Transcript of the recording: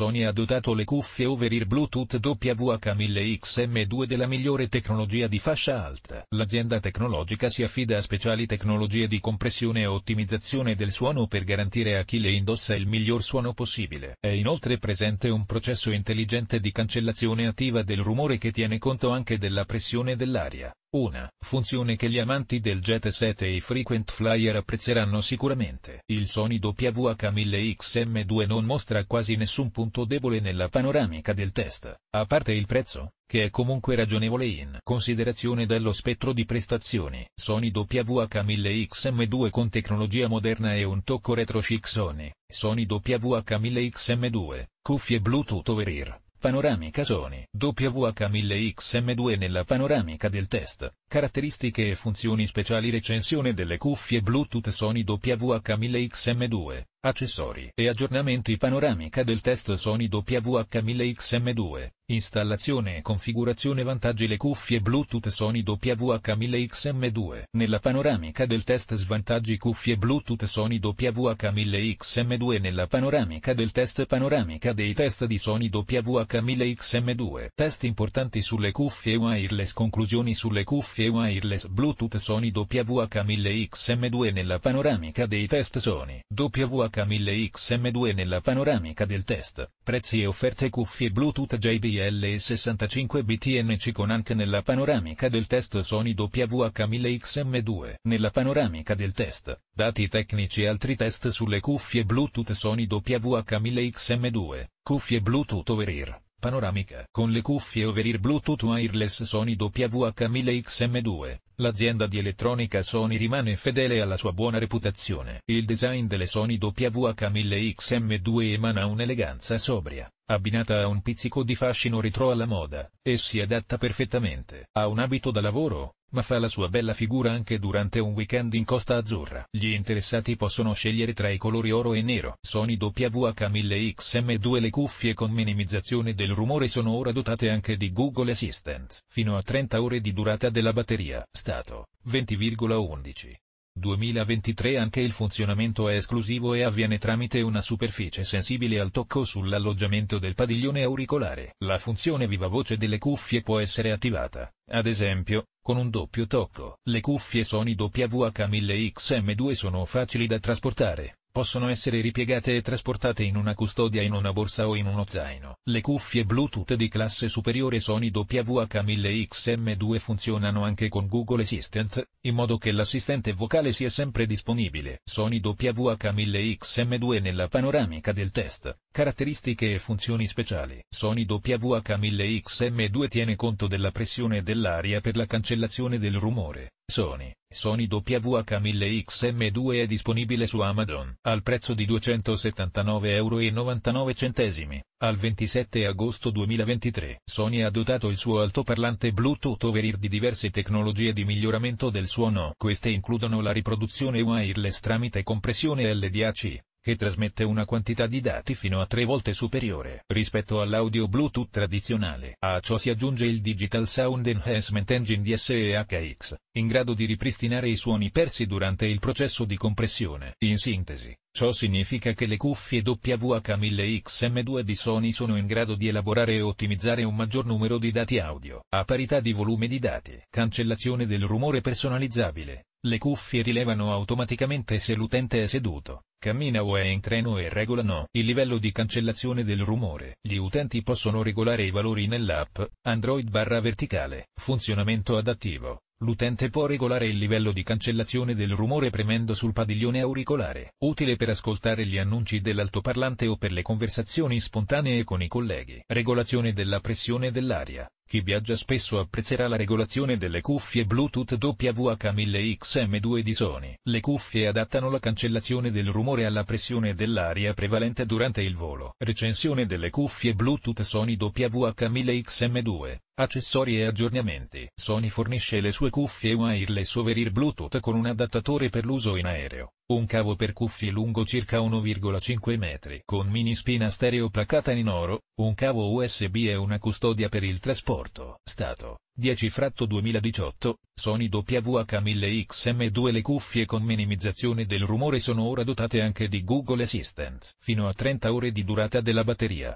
Sony ha dotato le cuffie over-ear Bluetooth WH1000XM2 della migliore tecnologia di fascia alta. L'azienda tecnologica si affida a speciali tecnologie di compressione e ottimizzazione del suono per garantire a chi le indossa il miglior suono possibile. È inoltre presente un processo intelligente di cancellazione attiva del rumore che tiene conto anche della pressione dell'aria. Una funzione che gli amanti del Jet 7 e i frequent flyer apprezzeranno sicuramente. Il Sony WH-1000XM2 non mostra quasi nessun punto debole nella panoramica del test, a parte il prezzo, che è comunque ragionevole in considerazione dello spettro di prestazioni. Sony WH-1000XM2 con tecnologia moderna e un tocco retro chic Sony, Sony WH-1000XM2, cuffie Bluetooth over ear Panoramica Sony WH1000XM2 nella panoramica del test, caratteristiche e funzioni speciali recensione delle cuffie Bluetooth Sony WH1000XM2, accessori e aggiornamenti panoramica del test Sony WH1000XM2, installazione e configurazione vantaggi le cuffie Bluetooth Sony WH1000XM2. Nella panoramica del test svantaggi cuffie Bluetooth Sony WH1000XM2 nella panoramica del test panoramica dei test di Sony WH1000XM2. Test importanti sulle cuffie wireless conclusioni sulle cuffie wireless Bluetooth Sony WH1000XM2 nella panoramica dei test Sony WH H1000XM2 nella panoramica del test, prezzi e offerte cuffie Bluetooth JBL e 65 BTNC con anche nella panoramica del test Sony WH1000XM2. Nella panoramica del test, dati tecnici e altri test sulle cuffie Bluetooth Sony WH1000XM2, cuffie Bluetooth over-ear panoramica con le cuffie over-ear Bluetooth wireless Sony WH1000XM2, L'azienda di elettronica Sony rimane fedele alla sua buona reputazione. Il design delle Sony WH-1000XM2 emana un'eleganza sobria, abbinata a un pizzico di fascino retro alla moda, e si adatta perfettamente a un abito da lavoro, ma fa la sua bella figura anche durante un weekend in Costa Azzurra. Gli interessati possono scegliere tra i colori oro e nero. Sony WH-1000XM2 Le cuffie con minimizzazione del rumore sono ora dotate anche di Google Assistant, fino a 30 ore di durata della batteria. Stato, 20,11. 2023 anche il funzionamento è esclusivo e avviene tramite una superficie sensibile al tocco sull'alloggiamento del padiglione auricolare. La funzione viva voce delle cuffie può essere attivata, ad esempio, con un doppio tocco. Le cuffie Sony WH1000XM2 sono facili da trasportare, possono essere ripiegate e trasportate in una custodia in una borsa o in uno zaino. Le cuffie Bluetooth di classe superiore Sony WH-1000XM2 funzionano anche con Google Assistant, in modo che l'assistente vocale sia sempre disponibile. Sony WH-1000XM2 nella panoramica del test. Caratteristiche e funzioni speciali. Sony WH-1000XM2 tiene conto della pressione dell'aria per la cancellazione del rumore. Sony, Sony WH1000XM2 è disponibile su Amazon al prezzo di 279,99€, al 27 agosto 2023. Sony ha dotato il suo altoparlante Bluetooth over ear di diverse tecnologie di miglioramento del suono. Queste includono la riproduzione wireless tramite compressione LDAC, che trasmette una quantità di dati fino a tre volte superiore rispetto all'audio Bluetooth tradizionale. A ciò si aggiunge il Digital Sound Enhancement Engine DSEHX, in grado di ripristinare i suoni persi durante il processo di compressione. In sintesi, Ciò significa che le cuffie WH1000XM2 di Sony sono in grado di elaborare e ottimizzare un maggior numero di dati audio, a parità di volume di dati, cancellazione del rumore personalizzabile, le cuffie rilevano automaticamente se l'utente è seduto, cammina o è in treno e regolano il livello di cancellazione del rumore. Gli utenti possono regolare i valori nell'app, Android barra verticale, funzionamento adattivo. L'utente può regolare il livello di cancellazione del rumore premendo sul padiglione auricolare, utile per ascoltare gli annunci dell'altoparlante o per le conversazioni spontanee con i colleghi. Regolazione della pressione dell'aria. Chi viaggia spesso apprezzerà la regolazione delle cuffie Bluetooth WH1000XM2 di Sony. Le cuffie adattano la cancellazione del rumore alla pressione dell'aria prevalente durante il volo. Recensione delle cuffie Bluetooth Sony WH1000XM2. Accessori e aggiornamenti. Sony fornisce le sue cuffie wireless over Bluetooth con un adattatore per l'uso in aereo. Un cavo per cuffie lungo circa 1,5 metri con mini spina stereo placata in oro, un cavo USB e una custodia per il trasporto. Stato 10 fratto 2018, Sony WH1000XM2 Le cuffie con minimizzazione del rumore sono ora dotate anche di Google Assistant, fino a 30 ore di durata della batteria.